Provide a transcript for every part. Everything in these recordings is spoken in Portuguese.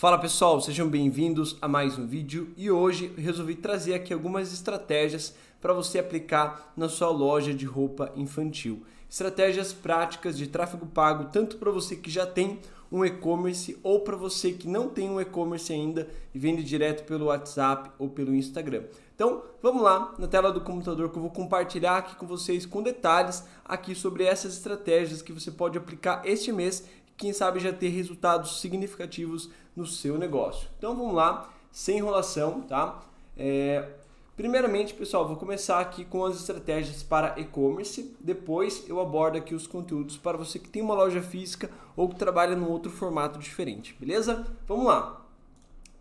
Fala pessoal, sejam bem-vindos a mais um vídeo e hoje resolvi trazer aqui algumas estratégias para você aplicar na sua loja de roupa infantil. Estratégias práticas de tráfego pago tanto para você que já tem um e-commerce ou para você que não tem um e-commerce ainda e vende direto pelo WhatsApp ou pelo Instagram. Então, vamos lá na tela do computador que eu vou compartilhar aqui com vocês com detalhes aqui sobre essas estratégias que você pode aplicar este mês quem sabe já ter resultados significativos no seu negócio. Então vamos lá, sem enrolação, tá? É, primeiramente, pessoal, vou começar aqui com as estratégias para e-commerce. Depois eu abordo aqui os conteúdos para você que tem uma loja física ou que trabalha num outro formato diferente, beleza? Vamos lá.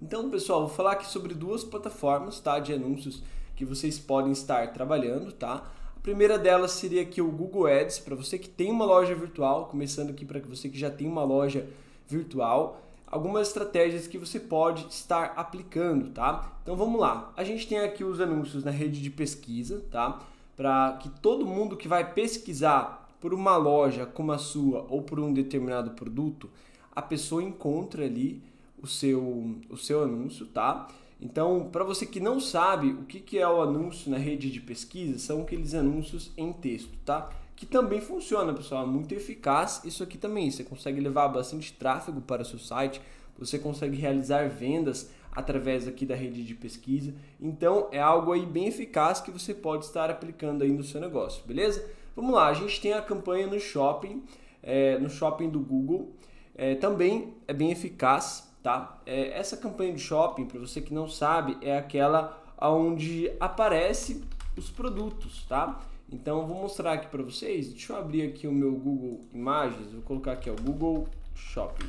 Então, pessoal, vou falar aqui sobre duas plataformas, tá, de anúncios que vocês podem estar trabalhando, tá? A primeira delas seria aqui o Google Ads, para você que tem uma loja virtual, começando aqui para você que já tem uma loja virtual, algumas estratégias que você pode estar aplicando, tá? Então vamos lá. A gente tem aqui os anúncios na rede de pesquisa, tá? Para que todo mundo que vai pesquisar por uma loja como a sua ou por um determinado produto, a pessoa encontra ali o seu o seu anúncio, tá? Então, para você que não sabe o que, é o anúncio na rede de pesquisa, são aqueles anúncios em texto, tá? Que também funciona, pessoal, é muito eficaz. Isso aqui também, você consegue levar bastante tráfego para o seu site, você consegue realizar vendas através aqui da rede de pesquisa. Então, é algo aí bem eficaz que você pode estar aplicando aí no seu negócio, beleza? Vamos lá, a gente tem a campanha no shopping, é, no shopping do Google. É, também é bem eficaz tá? É, essa campanha de shopping, para você que não sabe, é aquela onde aparece os produtos, tá? Então vou mostrar aqui para vocês. Deixa eu abrir aqui o meu Google Imagens, vou colocar aqui o Google Shopping.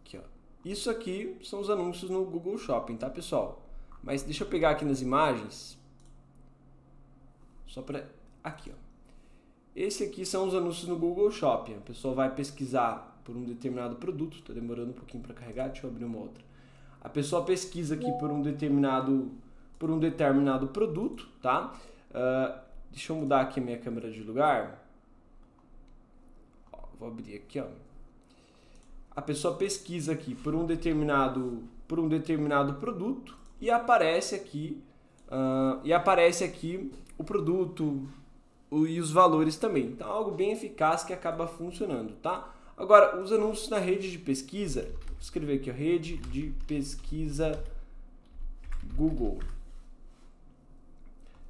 Aqui, ó. Isso aqui são os anúncios no Google Shopping, tá, pessoal? Mas deixa eu pegar aqui nas imagens. Só para aqui, ó. Esse aqui são os anúncios no Google Shopping. A pessoa vai pesquisar por um determinado produto, está demorando um pouquinho para carregar, deixa eu abrir uma outra. A pessoa pesquisa aqui por um determinado, por um determinado produto, tá? Uh, deixa eu mudar aqui a minha câmera de lugar. Ó, vou abrir aqui, ó. A pessoa pesquisa aqui por um determinado, por um determinado produto e aparece aqui uh, e aparece aqui o produto o, e os valores também. Então, algo bem eficaz que acaba funcionando, tá? Agora, os anúncios na rede de pesquisa, vou escrever aqui, a rede de pesquisa Google.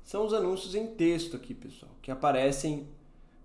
São os anúncios em texto aqui, pessoal, que aparecem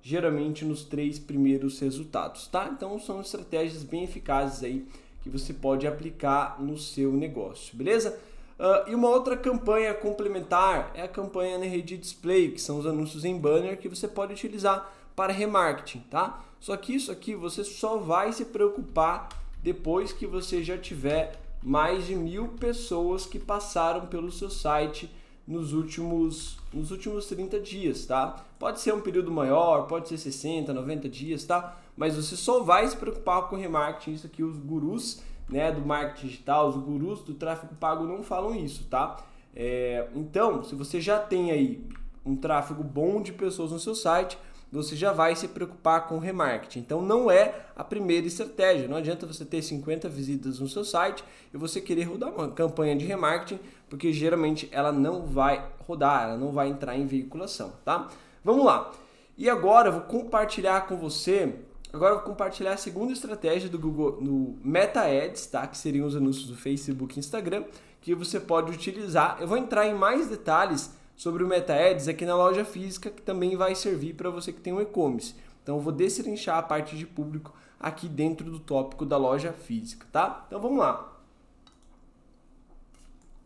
geralmente nos três primeiros resultados, tá? Então são estratégias bem eficazes aí que você pode aplicar no seu negócio, beleza? Uh, e uma outra campanha complementar é a campanha na rede display, que são os anúncios em banner que você pode utilizar para remarketing, tá? Só que isso aqui você só vai se preocupar depois que você já tiver mais de mil pessoas que passaram pelo seu site nos últimos, nos últimos 30 dias, tá? Pode ser um período maior, pode ser 60, 90 dias, tá? Mas você só vai se preocupar com remarketing, isso aqui os gurus né, do marketing digital, os gurus do tráfego pago não falam isso, tá? É, então, se você já tem aí um tráfego bom de pessoas no seu site, você já vai se preocupar com remarketing. Então não é a primeira estratégia. Não adianta você ter 50 visitas no seu site e você querer rodar uma campanha de remarketing, porque geralmente ela não vai rodar, ela não vai entrar em veiculação, tá? Vamos lá. E agora eu vou compartilhar com você Agora eu vou compartilhar a segunda estratégia do Google no Meta Ads, tá? Que seriam os anúncios do Facebook e Instagram, que você pode utilizar. Eu vou entrar em mais detalhes sobre o Meta Ads aqui é na loja física, que também vai servir para você que tem um e-commerce. Então eu vou destrinchar a parte de público aqui dentro do tópico da loja física, tá? Então vamos lá.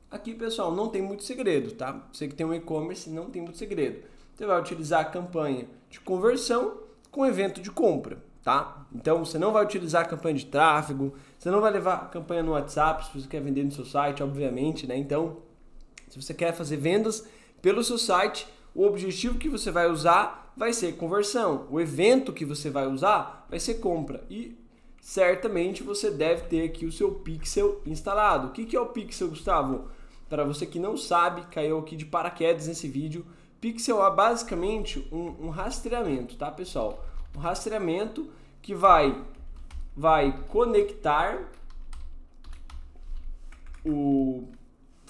Aqui, pessoal, não tem muito segredo, tá? Você que tem um e-commerce não tem muito segredo. Você vai utilizar a campanha de conversão com evento de compra, tá? Então você não vai utilizar a campanha de tráfego, você não vai levar a campanha no WhatsApp, se você quer vender no seu site, obviamente, né? Então, se você quer fazer vendas, pelo seu site, o objetivo que você vai usar vai ser conversão, o evento que você vai usar vai ser compra e certamente você deve ter aqui o seu pixel instalado. O que é o pixel, Gustavo? Para você que não sabe, caiu aqui de paraquedas nesse vídeo. Pixel é basicamente um, um rastreamento, tá pessoal? Um rastreamento que vai, vai conectar o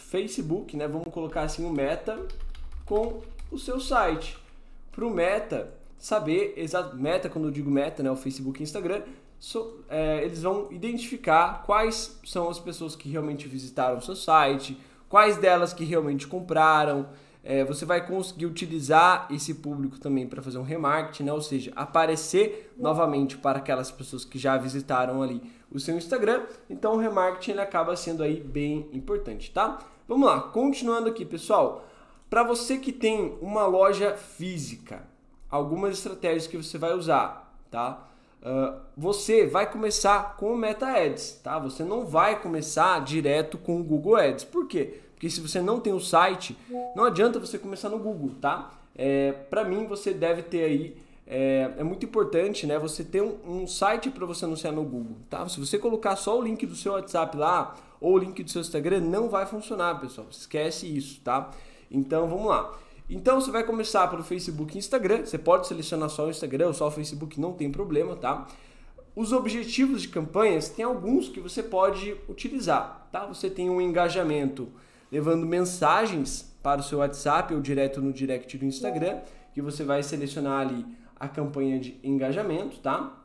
Facebook, né? Vamos colocar assim o Meta com o seu site. Para o Meta saber, exatamente, Meta, quando eu digo Meta, né? O Facebook e Instagram, so, é, eles vão identificar quais são as pessoas que realmente visitaram o seu site, quais delas que realmente compraram. É, você vai conseguir utilizar esse público também para fazer um remarketing, né? ou seja, aparecer novamente para aquelas pessoas que já visitaram ali o seu Instagram. Então o remarketing acaba sendo aí bem importante, tá? Vamos lá, continuando aqui, pessoal. Para você que tem uma loja física, algumas estratégias que você vai usar, tá? Uh, você vai começar com o Meta Ads, tá? Você não vai começar direto com o Google Ads. Por quê? Porque se você não tem o site, não adianta você começar no Google, tá? É, para mim, você deve ter aí é, é, muito importante né, você ter um, um site para você anunciar no Google. Tá? Se você colocar só o link do seu WhatsApp lá, ou o link do seu Instagram não vai funcionar, pessoal. Esquece isso, tá? Então vamos lá. Então você vai começar pelo Facebook e Instagram. Você pode selecionar só o Instagram ou só o Facebook, não tem problema, tá? Os objetivos de campanhas tem alguns que você pode utilizar, tá? Você tem um engajamento levando mensagens para o seu WhatsApp ou direto no direct do Instagram, que você vai selecionar ali a campanha de engajamento, tá?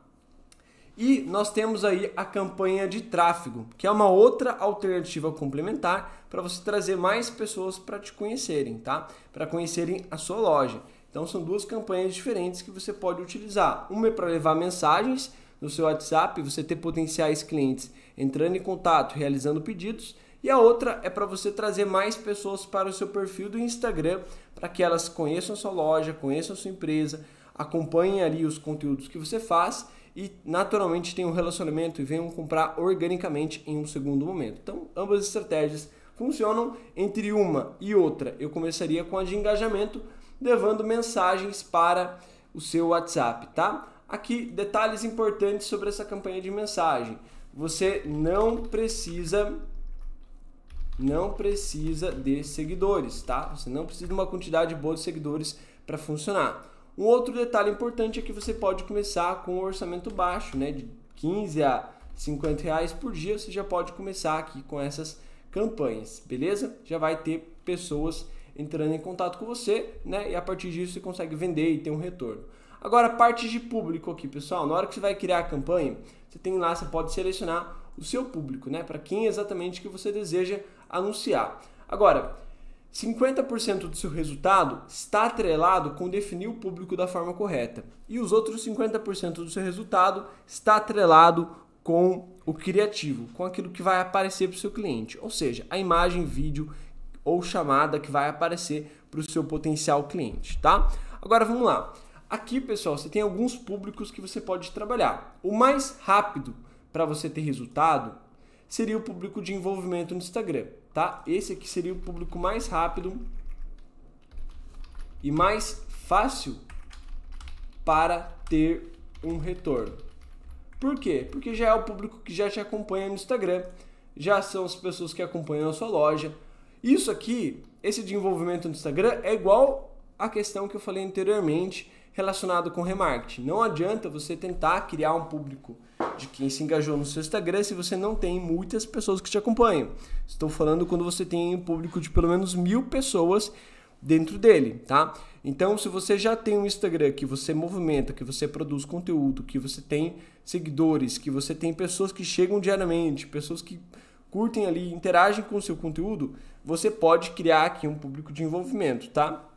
E nós temos aí a campanha de tráfego, que é uma outra alternativa complementar para você trazer mais pessoas para te conhecerem, tá? Para conhecerem a sua loja. Então são duas campanhas diferentes que você pode utilizar. Uma é para levar mensagens no seu WhatsApp, você ter potenciais clientes entrando em contato, realizando pedidos, e a outra é para você trazer mais pessoas para o seu perfil do Instagram, para que elas conheçam a sua loja, conheçam a sua empresa, acompanhem ali os conteúdos que você faz e naturalmente tem um relacionamento e venham comprar organicamente em um segundo momento. Então, ambas estratégias funcionam entre uma e outra. Eu começaria com a de engajamento, levando mensagens para o seu WhatsApp, tá? Aqui detalhes importantes sobre essa campanha de mensagem. Você não precisa não precisa de seguidores, tá? Você não precisa de uma quantidade boa de seguidores para funcionar. Um outro detalhe importante é que você pode começar com um orçamento baixo, né? De 15 a 50 reais por dia, você já pode começar aqui com essas campanhas, beleza? Já vai ter pessoas entrando em contato com você, né? E a partir disso você consegue vender e ter um retorno. Agora, parte de público aqui, pessoal. Na hora que você vai criar a campanha, você tem lá, você pode selecionar o seu público, né? Para quem exatamente que você deseja anunciar. Agora, 50% do seu resultado está atrelado com definir o público da forma correta. E os outros 50% do seu resultado está atrelado com o criativo, com aquilo que vai aparecer para o seu cliente, ou seja, a imagem, vídeo ou chamada que vai aparecer para o seu potencial cliente, tá? Agora vamos lá. Aqui, pessoal, você tem alguns públicos que você pode trabalhar. O mais rápido para você ter resultado seria o público de envolvimento no Instagram, tá? Esse aqui seria o público mais rápido e mais fácil para ter um retorno. Por quê? Porque já é o público que já te acompanha no Instagram, já são as pessoas que acompanham a sua loja. Isso aqui, esse de envolvimento no Instagram, é igual à questão que eu falei anteriormente relacionado com remarketing. Não adianta você tentar criar um público de quem se engajou no seu Instagram se você não tem muitas pessoas que te acompanham. Estou falando quando você tem um público de pelo menos mil pessoas dentro dele, tá? Então, se você já tem um Instagram que você movimenta, que você produz conteúdo, que você tem seguidores, que você tem pessoas que chegam diariamente, pessoas que curtem ali, interagem com o seu conteúdo, você pode criar aqui um público de envolvimento, tá?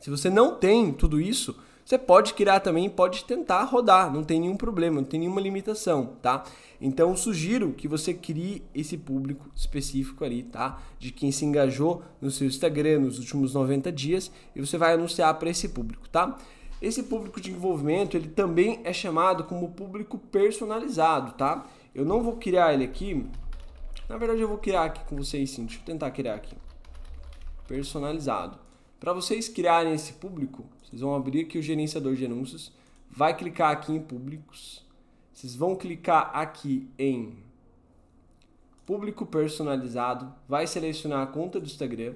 Se você não tem tudo isso, você pode criar também, pode tentar rodar, não tem nenhum problema, não tem nenhuma limitação, tá? Então sugiro que você crie esse público específico ali, tá? De quem se engajou no seu Instagram nos últimos 90 dias e você vai anunciar para esse público, tá? Esse público de envolvimento, ele também é chamado como público personalizado, tá? Eu não vou criar ele aqui. Na verdade, eu vou criar aqui com vocês sim. Deixa eu tentar criar aqui. Personalizado. Para vocês criarem esse público, vocês vão abrir aqui o gerenciador de anúncios, vai clicar aqui em públicos, vocês vão clicar aqui em público personalizado, vai selecionar a conta do Instagram.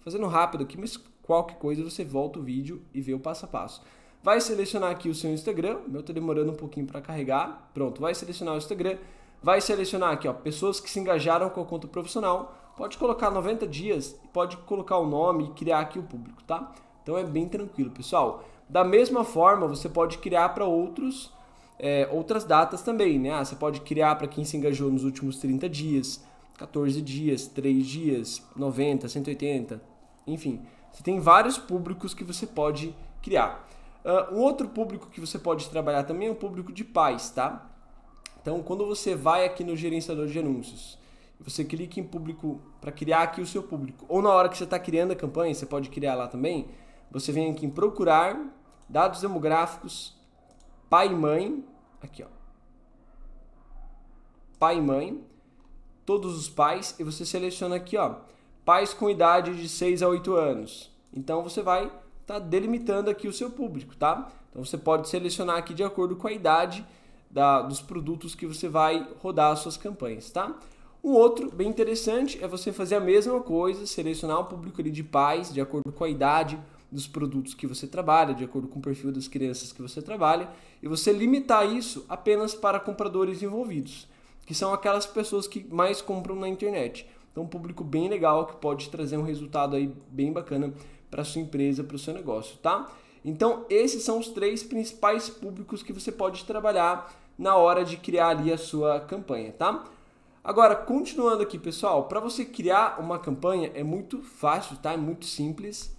Fazendo rápido aqui, mas qualquer coisa você volta o vídeo e vê o passo a passo. Vai selecionar aqui o seu Instagram, meu tá demorando um pouquinho para carregar. Pronto, vai selecionar o Instagram, vai selecionar aqui, ó, pessoas que se engajaram com a conta profissional. Pode colocar 90 dias, pode colocar o nome e criar aqui o público, tá? Então é bem tranquilo, pessoal. Da mesma forma, você pode criar para outros é, outras datas também, né? Ah, você pode criar para quem se engajou nos últimos 30 dias, 14 dias, 3 dias, 90, 180, enfim. Você tem vários públicos que você pode criar. Uh, um outro público que você pode trabalhar também é o público de pais, tá? Então, quando você vai aqui no gerenciador de anúncios, você clica em público para criar aqui o seu público. Ou na hora que você está criando a campanha, você pode criar lá também você vem aqui em procurar, dados demográficos, pai e mãe, aqui ó. Pai e mãe, todos os pais, e você seleciona aqui ó, pais com idade de 6 a 8 anos. Então você vai estar tá delimitando aqui o seu público, tá? Então você pode selecionar aqui de acordo com a idade da, dos produtos que você vai rodar as suas campanhas, tá? Um outro bem interessante é você fazer a mesma coisa, selecionar o público ali de pais, de acordo com a idade, dos produtos que você trabalha, de acordo com o perfil das crianças que você trabalha, e você limitar isso apenas para compradores envolvidos, que são aquelas pessoas que mais compram na internet. Então, um público bem legal que pode trazer um resultado aí bem bacana para sua empresa, para o seu negócio, tá? Então, esses são os três principais públicos que você pode trabalhar na hora de criar ali a sua campanha, tá? Agora, continuando aqui, pessoal, para você criar uma campanha é muito fácil, tá? É muito simples.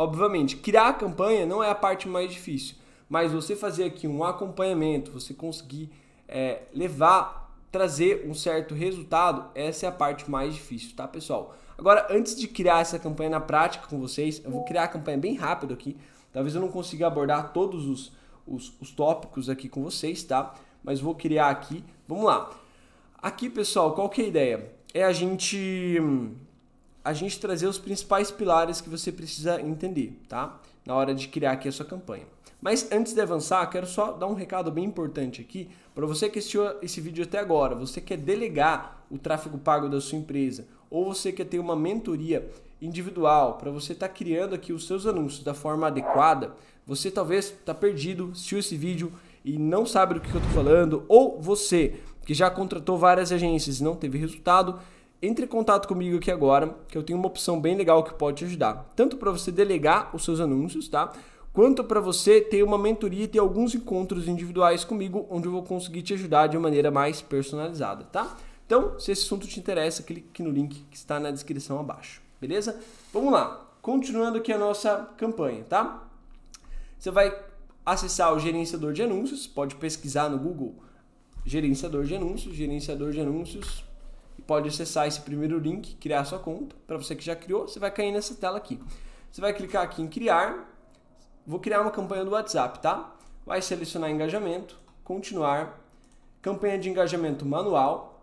Obviamente, criar a campanha não é a parte mais difícil, mas você fazer aqui um acompanhamento, você conseguir é, levar, trazer um certo resultado, essa é a parte mais difícil, tá, pessoal? Agora, antes de criar essa campanha na prática com vocês, eu vou criar a campanha bem rápido aqui. Talvez eu não consiga abordar todos os, os, os tópicos aqui com vocês, tá? Mas vou criar aqui. Vamos lá. Aqui, pessoal, qual que é a ideia? É a gente hum, a gente trazer os principais pilares que você precisa entender, tá? Na hora de criar aqui a sua campanha. Mas antes de avançar, quero só dar um recado bem importante aqui para você que assistiu esse vídeo até agora. Você quer delegar o tráfego pago da sua empresa ou você quer ter uma mentoria individual para você estar tá criando aqui os seus anúncios da forma adequada, você talvez está perdido, assistiu esse vídeo e não sabe do que eu estou falando, ou você que já contratou várias agências e não teve resultado, entre em contato comigo aqui agora, que eu tenho uma opção bem legal que pode te ajudar. Tanto para você delegar os seus anúncios, tá? Quanto para você ter uma mentoria e ter alguns encontros individuais comigo, onde eu vou conseguir te ajudar de maneira mais personalizada, tá? Então, se esse assunto te interessa, clique aqui no link que está na descrição abaixo, beleza? Vamos lá, continuando aqui a nossa campanha, tá? Você vai acessar o gerenciador de anúncios, pode pesquisar no Google gerenciador de anúncios, gerenciador de anúncios, e pode acessar esse primeiro link, criar sua conta. Para você que já criou, você vai cair nessa tela aqui. Você vai clicar aqui em criar. Vou criar uma campanha do WhatsApp, tá? Vai selecionar engajamento, continuar, campanha de engajamento manual.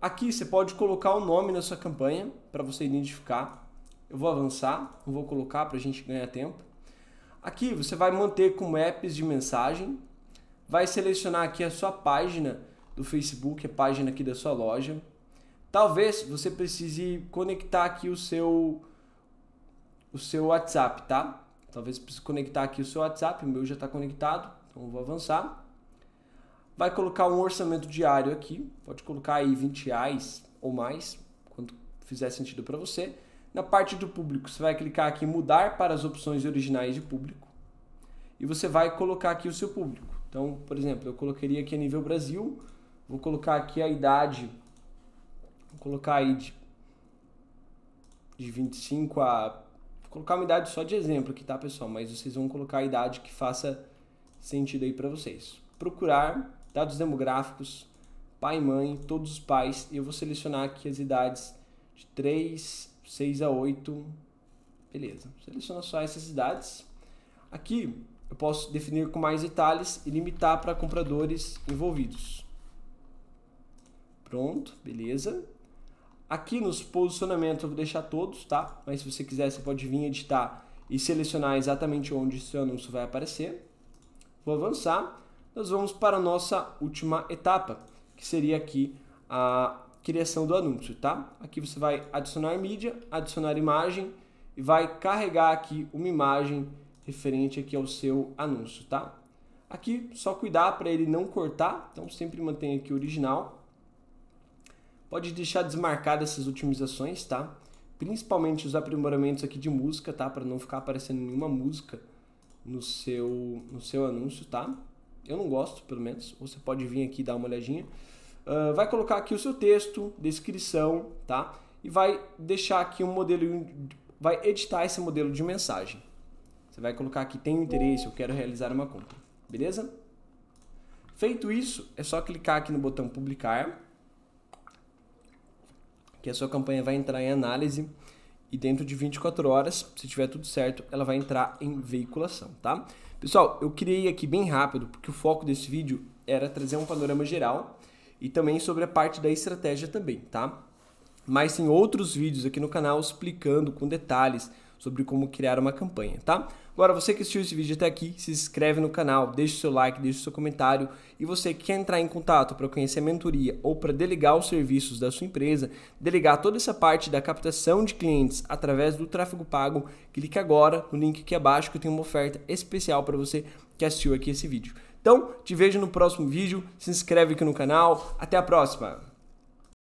Aqui você pode colocar o nome na sua campanha para você identificar. Eu vou avançar, não vou colocar para a gente ganhar tempo. Aqui você vai manter como apps de mensagem, vai selecionar aqui a sua página do Facebook, a é página aqui da sua loja. Talvez você precise conectar aqui o seu o seu WhatsApp, tá? Talvez precise conectar aqui o seu WhatsApp, o meu já está conectado, então vou avançar. Vai colocar um orçamento diário aqui, pode colocar aí 20 reais ou mais, quando fizer sentido para você. Na parte do público, você vai clicar aqui em mudar para as opções originais de público e você vai colocar aqui o seu público. Então, por exemplo, eu colocaria aqui a nível Brasil, Vou colocar aqui a idade. Vou colocar aí de, de 25 a. Vou colocar uma idade só de exemplo aqui, tá, pessoal? Mas vocês vão colocar a idade que faça sentido aí para vocês. Procurar dados demográficos, pai e mãe, todos os pais. E eu vou selecionar aqui as idades de 3, 6 a 8. Beleza. Seleciona só essas idades. Aqui eu posso definir com mais detalhes e limitar para compradores envolvidos. Pronto, beleza. Aqui nos posicionamentos eu vou deixar todos, tá? Mas se você quiser, você pode vir editar e selecionar exatamente onde seu anúncio vai aparecer. Vou avançar. Nós vamos para a nossa última etapa, que seria aqui a criação do anúncio, tá? Aqui você vai adicionar mídia, adicionar imagem e vai carregar aqui uma imagem referente aqui ao seu anúncio, tá? Aqui só cuidar para ele não cortar, então sempre mantenha aqui o original Pode deixar desmarcadas essas otimizações, tá? Principalmente os aprimoramentos aqui de música, tá? Para não ficar aparecendo nenhuma música no seu, no seu anúncio, tá? Eu não gosto, pelo menos. Você pode vir aqui dar uma olhadinha. Uh, vai colocar aqui o seu texto, descrição, tá? E vai deixar aqui um modelo, vai editar esse modelo de mensagem. Você vai colocar aqui, tenho interesse, eu quero realizar uma compra, beleza? Feito isso, é só clicar aqui no botão publicar que a sua campanha vai entrar em análise e dentro de 24 horas, se tiver tudo certo, ela vai entrar em veiculação, tá? Pessoal, eu criei aqui bem rápido, porque o foco desse vídeo era trazer um panorama geral e também sobre a parte da estratégia também, tá? Mas tem outros vídeos aqui no canal explicando com detalhes sobre como criar uma campanha, tá? Agora, você que assistiu esse vídeo até aqui, se inscreve no canal, deixa o seu like, deixa o seu comentário. E você que quer entrar em contato para conhecer a mentoria ou para delegar os serviços da sua empresa, delegar toda essa parte da captação de clientes através do tráfego pago, clique agora no link aqui abaixo que eu tenho uma oferta especial para você que assistiu aqui esse vídeo. Então, te vejo no próximo vídeo, se inscreve aqui no canal, até a próxima!